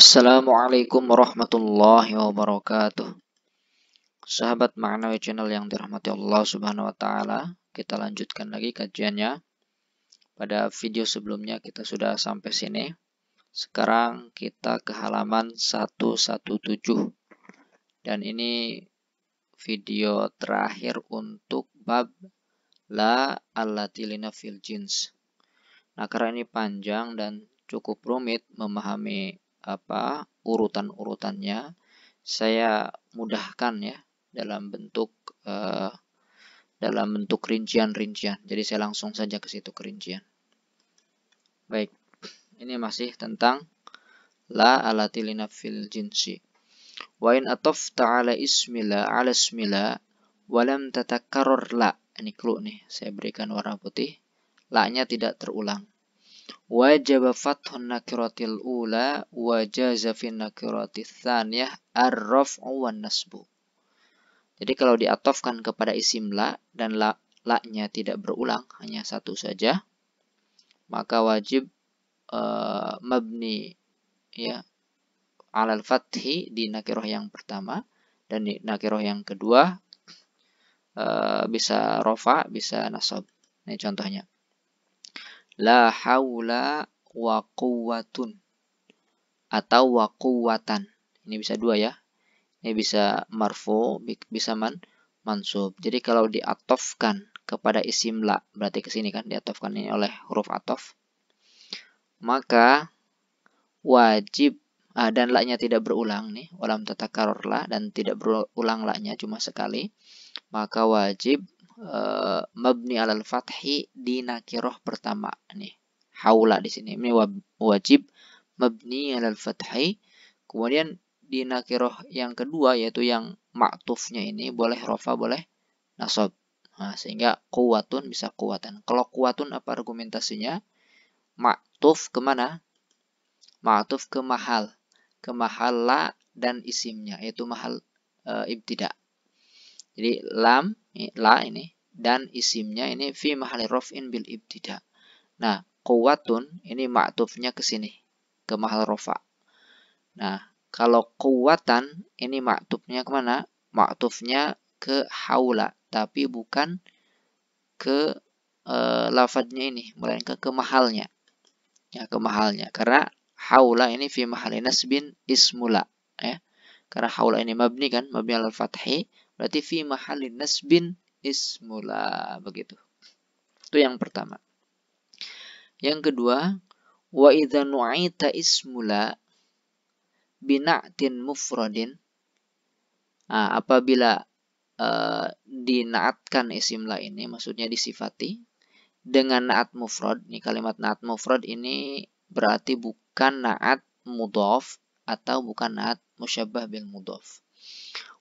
Assalamualaikum warahmatullahi wabarakatuh. Sahabat Maknawi Channel yang dirahmati Allah Subhanahu wa taala, kita lanjutkan lagi kajiannya. Pada video sebelumnya kita sudah sampai sini. Sekarang kita ke halaman 117. Dan ini video terakhir untuk bab la allatilina fil jins. Nah, karena ini panjang dan cukup rumit memahami apa urutan-urutannya saya mudahkan ya dalam bentuk uh, dalam bentuk rincian-rincian. Jadi saya langsung saja ke situ kerincian. Baik, ini masih tentang la alati fil jinsi. Wa in atof taala ismila ala ismila walam tatakaror la. Ini clue nih, saya berikan warna putih. La-nya tidak terulang wajib fathun nakiratil ula wajaza fin thaniyah tsaniyah nasbu. Jadi kalau diatofkan kepada isim la dan la la-nya tidak berulang, hanya satu saja, maka wajib uh, mabni ya alal fathi di nakiroh yang pertama dan di nakiroh yang kedua uh, bisa rofa, bisa nasab. Ini contohnya. La haula wa quwwatun atau wa quwwatan. Ini bisa dua ya. Ini bisa marfu, bisa man mansub. Jadi kalau diatofkan kepada isim la, berarti ke sini kan diatofkan ini oleh huruf atof. Maka wajib ah, dan la-nya tidak berulang nih, walam tata karor la dan tidak berulang la-nya cuma sekali. Maka wajib Eh, mabni alal fathi di nakiroh pertama nih haula di sini ini wajib mabni alal fathi kemudian di nakiroh yang kedua yaitu yang maktufnya ini boleh rofa boleh nasab nah, sehingga kuatun bisa kuwatan kalau kuatun apa argumentasinya maktuf kemana Maktuf ke mahal, ke mahalla dan isimnya, yaitu mahal e, eh, ibtidak jadi lam, la ini dan isimnya ini fi mahali rofin bil ibtida. Nah, kuwatun ini maktufnya ke sini ke mahal rofa. Nah, kalau kuwatan ini maktufnya kemana? Maktufnya ke haula, tapi bukan ke e, eh, lafadnya ini, melainkan ke mahalnya. Ya, ke mahalnya. Karena haula ini fi mahali nasbin ismula. Ya. Karena haula ini mabni kan, mabni al fathih Berarti fi mahalin nasbin ismula begitu. Itu yang pertama. Yang kedua, wa idza nu'ita ismula bina'tin mufradin. Nah, apabila uh, dinaatkan isim ini, maksudnya disifati dengan naat mufrad. Ini kalimat naat mufrad ini berarti bukan naat mudhof atau bukan naat musyabbah bil mudhof.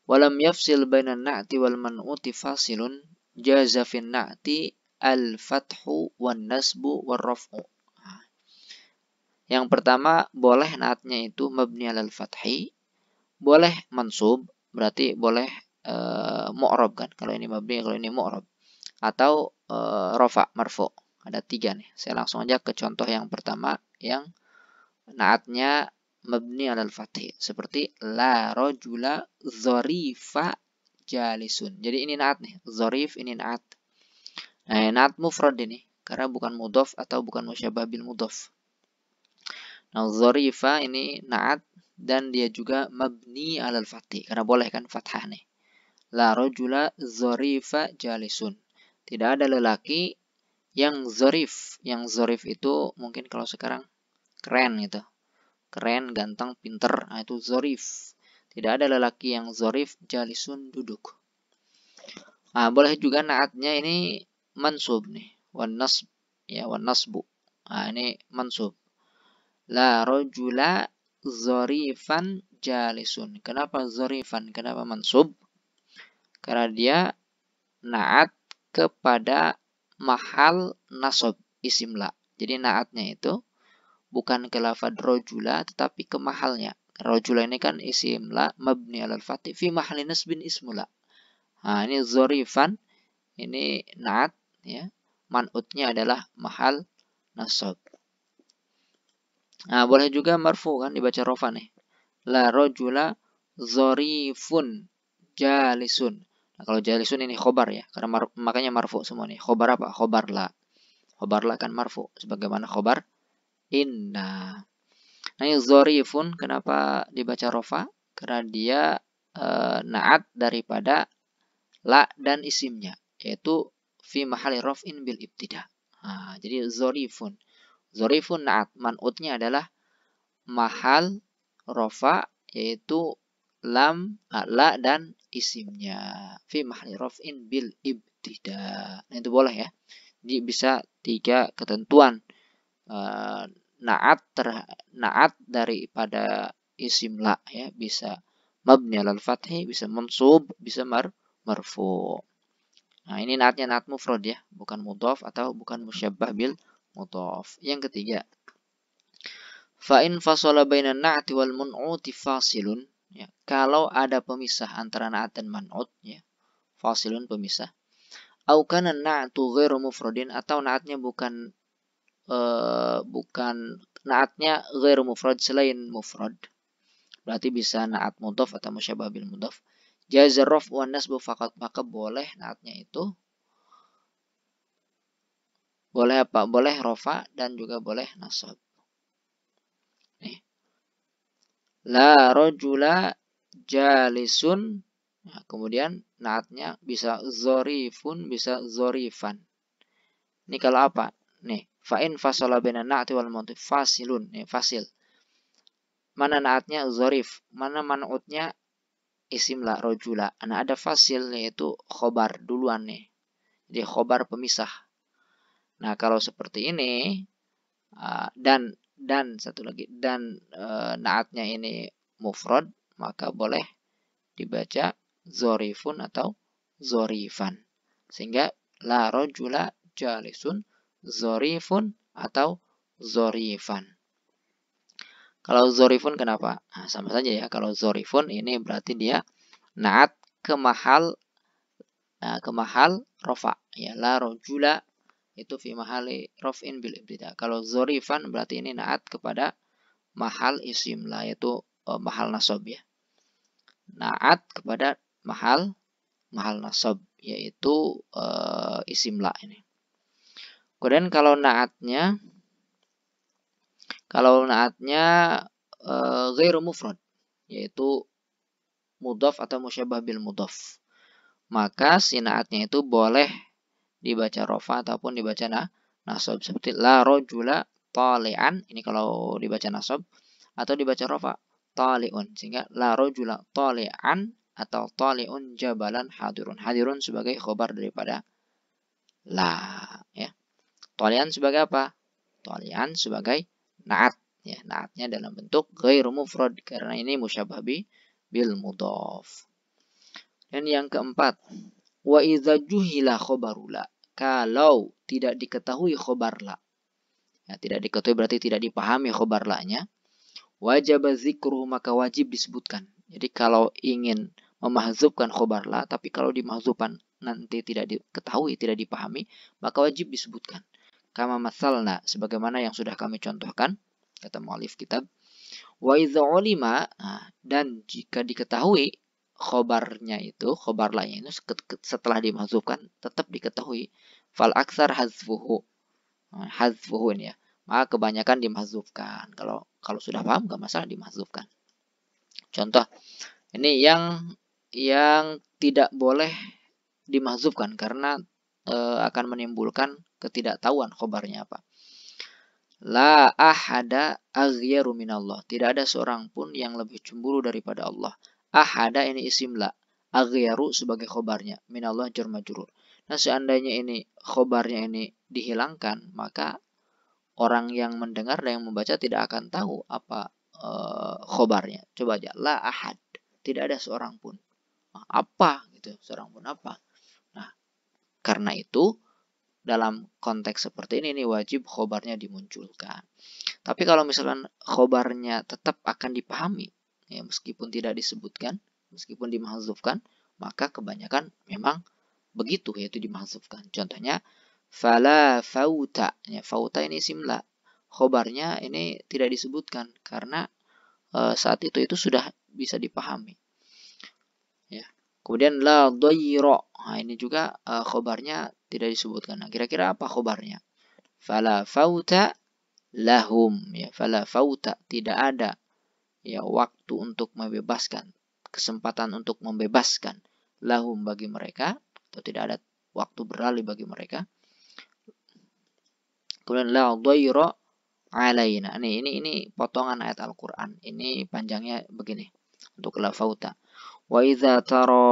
Walam yafsil bainan na'ti wal man'uti fasilun jaza fin na'ti al fathu wan nasbu war raf'u. Yang pertama boleh naatnya itu mabni al fathi, boleh mansub berarti boleh e, mu'rab kan. Kalau ini mabni, kalau ini mu'rab atau e, eh, rofa marfu. Ada tiga nih. Saya langsung aja ke contoh yang pertama yang naatnya mabni alal fathi seperti la rojula zorifah jalisun. Jadi ini naat nih, zorif ini naat. Nah, naat mufrad ini karena bukan mudhof atau bukan musyabah bil mudhof. Nah, zorifah ini naat dan dia juga mabni alal fathi karena boleh kan fathah nih. La rojula zorifah jalisun. Tidak ada lelaki yang zorif. Yang zorif itu mungkin kalau sekarang keren gitu keren, ganteng, pinter. Nah, itu zorif. Tidak ada lelaki yang zorif, jalisun, duduk. Nah, boleh juga naatnya ini mansub nih. wanas, Ya, wanas bu. Nah, ini mansub. La rojula zorifan jalisun. Kenapa zorifan? Kenapa mansub? Karena dia naat kepada mahal nasob isimla. Jadi naatnya itu bukan ke lafad rojula tetapi ke mahalnya. Rojula ini kan isim la mabni alal fatih fi mahali nasbin ismula. Nah, ini zorifan, ini naat, ya. Manutnya adalah mahal nasab. Nah, boleh juga marfu kan dibaca rofa nih. La rojula zorifun jalisun. Nah, kalau jalisun ini khobar ya, karena mar makanya marfu semua nih. Khobar apa? Khobar la. Khobar la kan marfu, sebagaimana khobar inna. Nah, ini zorifun kenapa dibaca rofa? Karena dia e, naat daripada la dan isimnya, yaitu fi mahali rofin bil ibtidah. Nah, jadi zorifun. Zorifun naat. Manutnya adalah mahal rofa, yaitu lam, la dan isimnya. Fi mahali rofin bil ibtidah. Nah, itu boleh ya. Jadi bisa tiga ketentuan. E, naat naat daripada isim la ya bisa mabni alal fathi bisa mansub bisa mar marfu nah ini naatnya naat mufrad ya bukan mudhaf atau bukan musyabbah bil mudhaf yang ketiga fa in fasala bainan naati wal mun'uti fasilun ya kalau ada pemisah antara na'at dan man'ut ya fasilun pemisah au kana naatu ghairu mufradin atau na'atnya bukan Eh, bukan naatnya ghairu mufrad selain mufrad. Berarti bisa naat mudhaf atau musyabah bil mudhaf. Jaza raf wa nasbu faqat maka boleh naatnya itu boleh apa? Boleh rofa dan juga boleh nasab. Nih. La rojula jalisun. Nah, kemudian naatnya bisa zorifun, bisa zorifan. Ini kalau apa? Nih. Fa'in fasola bena na'ati wal mauti fasilun. Ya, fasil. Mana na'atnya zorif. Mana man'utnya isim la rojula. Nah ada fasil yaitu khobar duluan nih. Jadi khobar pemisah. Nah kalau seperti ini ah, dan dan satu lagi dan eh, naatnya ini mufrad maka boleh dibaca zorifun atau zorifan sehingga la rojula jalisun zorifun atau zorifan. Kalau zorifun kenapa? Nah, sama saja ya. Kalau zorifun ini berarti dia naat ke mahal nah, ke rofa. Ya, la rojula itu fi mahali rofin bil ibtida. Kalau zorifan berarti ini naat kepada mahal isim lah yaitu oh, mahal nasab ya. Naat kepada mahal mahal nasab yaitu uh, isim la ini. Kemudian kalau naatnya kalau naatnya eh, ghairu mufrad yaitu mudhaf atau musyabah bil mudhaf. Maka si naatnya itu boleh dibaca rofa ataupun dibaca na, nasab seperti la rojula talian ini kalau dibaca nasab atau dibaca rofa taliun sehingga la rojula talian atau taliun jabalan hadirun hadirun sebagai khobar daripada la ya Tolian sebagai apa? Tolian sebagai naat. Ya, naatnya dalam bentuk gairu mufrad karena ini musyabah bi bil mudhaf. Dan yang keempat, wa idza juhila khabarula. Kalau tidak diketahui khobarla. Ya, tidak diketahui berarti tidak dipahami khabarlanya. Wajib zikruh maka wajib disebutkan. Jadi kalau ingin memahzubkan khobarla, tapi kalau dimahzubkan nanti tidak diketahui, tidak dipahami, maka wajib disebutkan kama masalna sebagaimana yang sudah kami contohkan kata mualif kitab wa ulima ah, dan jika diketahui khobarnya itu khobar lainnya itu setelah dimasukkan tetap diketahui fal aksar hazfuhu ah, hazfuhu ini ya maka kebanyakan dimasukkan. kalau kalau sudah paham gak masalah dimasukkan. contoh ini yang yang tidak boleh dimasukkan karena e, akan menimbulkan ketidaktahuan khobarnya apa. La ahada aghyaru minallah. Tidak ada seorang pun yang lebih cemburu daripada Allah. Ahada ini isim la. Aghyaru sebagai khobarnya. Minallah jar majrur. Nah seandainya ini khobarnya ini dihilangkan, maka orang yang mendengar dan yang membaca tidak akan tahu apa uh, khobarnya. Coba aja. La ahad. Tidak ada seorang pun. Apa gitu. Seorang pun apa. Nah karena itu dalam konteks seperti ini nih wajib khobarnya dimunculkan. Tapi kalau misalnya khobarnya tetap akan dipahami, ya meskipun tidak disebutkan, meskipun dimahzufkan, maka kebanyakan memang begitu yaitu dimahzufkan. Contohnya fala fauta. Ya, fauta ini simla. Khobarnya ini tidak disebutkan karena e, saat itu itu sudah bisa dipahami. Kemudian la doyiro, Nah, ini juga uh, khobarnya tidak disebutkan. Nah, kira-kira apa khobarnya? Fala fauta lahum. Ya, fala fauta. Tidak ada ya waktu untuk membebaskan. Kesempatan untuk membebaskan. Lahum bagi mereka. Atau tidak ada waktu beralih bagi mereka. Kemudian la dhayro alaina. Nah ini ini potongan ayat Al-Qur'an. Ini panjangnya begini untuk la fauta. Wa idza taro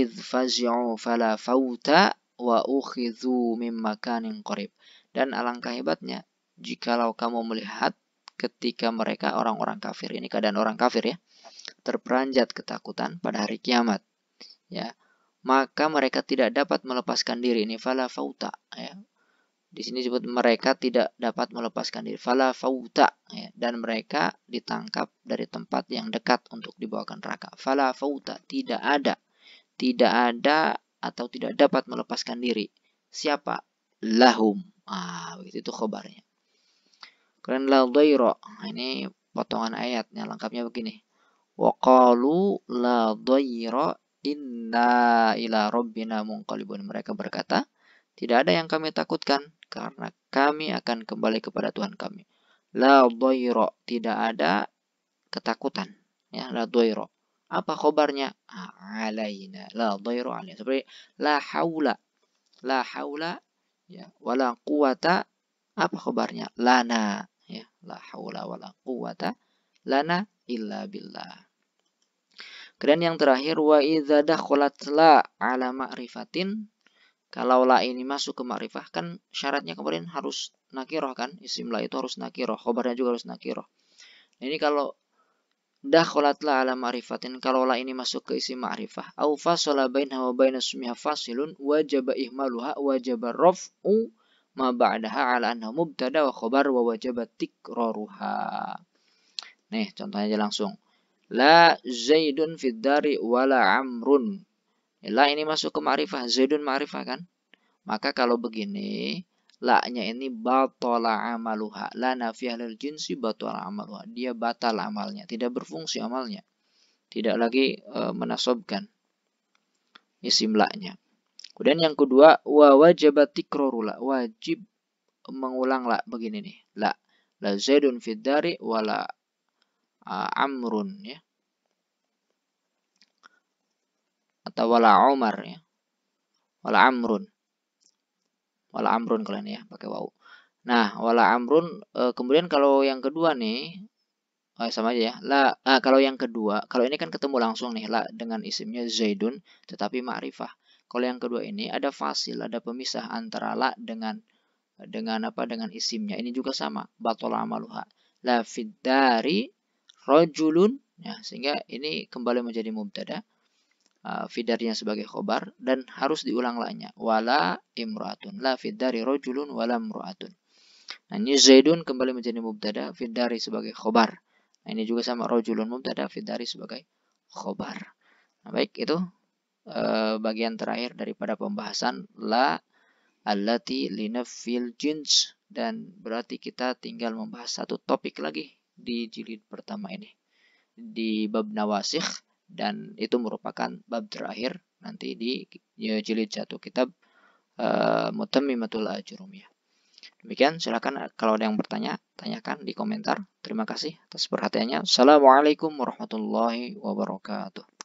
id fazi'u fala fauta wa ukhidhu mim makanin qarib. Dan alangkah hebatnya jikalau kamu melihat ketika mereka orang-orang kafir ini keadaan orang kafir ya terperanjat ketakutan pada hari kiamat ya maka mereka tidak dapat melepaskan diri ini fala fauta ya di sini disebut mereka tidak dapat melepaskan diri. Fala fauta. Ya, dan mereka ditangkap dari tempat yang dekat untuk dibawa ke neraka. Fala fauta. Tidak ada. Tidak ada atau tidak dapat melepaskan diri. Siapa? Lahum. Ah, itu khobarnya. Kemudian la dhaira. Ini potongan ayatnya lengkapnya begini. qalu la dhaira inna ila rabbina munqalibun. Mereka berkata, tidak ada yang kami takutkan karena kami akan kembali kepada Tuhan kami. La doiro, tidak ada ketakutan. Ya, la doiro. Apa khobarnya? Alaina. La doiro alaina. Seperti la haula. La haula. Ya, wala kuwata. Apa khobarnya? Lana. Ya, la haula wala kuwata. Lana illa billah. Kemudian yang terakhir wa idza dakhalat la ala ma'rifatin kalau la ini masuk ke ma'rifah, kan syaratnya kemarin harus nakiroh kan? Isim la itu harus nakiroh, khobarnya juga harus nakiroh. ini kalau dah la ala ma'rifatin, kalau la ini masuk ke isim ma'rifah. Au fasala bainha wa baina fasilun, wajaba ihmaluha, wajaba raf'u ma ba'daha ala anha mubtada wa khobar wa wajaba tikraruha. Nih, contohnya aja langsung. La zaidun fid dari wala amrun La ini masuk ke ma'rifah. Zaidun ma'rifah kan? Maka kalau begini, la-nya ini batola amaluha. La nafiyah lil jinsi batola amaluha. Dia batal amalnya. Tidak berfungsi amalnya. Tidak lagi e, menasobkan isim la-nya. Kemudian yang kedua, wa wajabatikrorula. Wajib mengulang la begini nih. La. La zaidun fiddari dari wala amrun ya. atau wala Umar ya. Wala Amrun. Wala Amrun kalian ya pakai wau. Nah, wala Amrun e, kemudian kalau yang kedua nih oh, sama aja ya. La ah, kalau yang kedua, kalau ini kan ketemu langsung nih la dengan isimnya Zaidun tetapi ma'rifah. Kalau yang kedua ini ada fasil, ada pemisah antara la dengan dengan apa dengan isimnya. Ini juga sama, batal amaluha. La dari rajulun. Ya, sehingga ini kembali menjadi mubtada. Eh, fidarnya sebagai khobar dan harus diulang lainnya wala imruatun la fidari rojulun wala imruatun nah ini zaidun kembali menjadi mubtada fidari sebagai khobar nah, ini juga sama rojulun mubtada fidari sebagai khobar nah, baik itu eh, bagian terakhir daripada pembahasan la allati linafil jins dan berarti kita tinggal membahas satu topik lagi di jilid pertama ini di bab nawasih dan itu merupakan bab terakhir nanti di jilid satu kitab uh, eh, Mutamimatul Ajurumiyah. Demikian, silakan eh, kalau ada yang bertanya, tanyakan di komentar. Terima kasih atas perhatiannya. Assalamualaikum warahmatullahi wabarakatuh.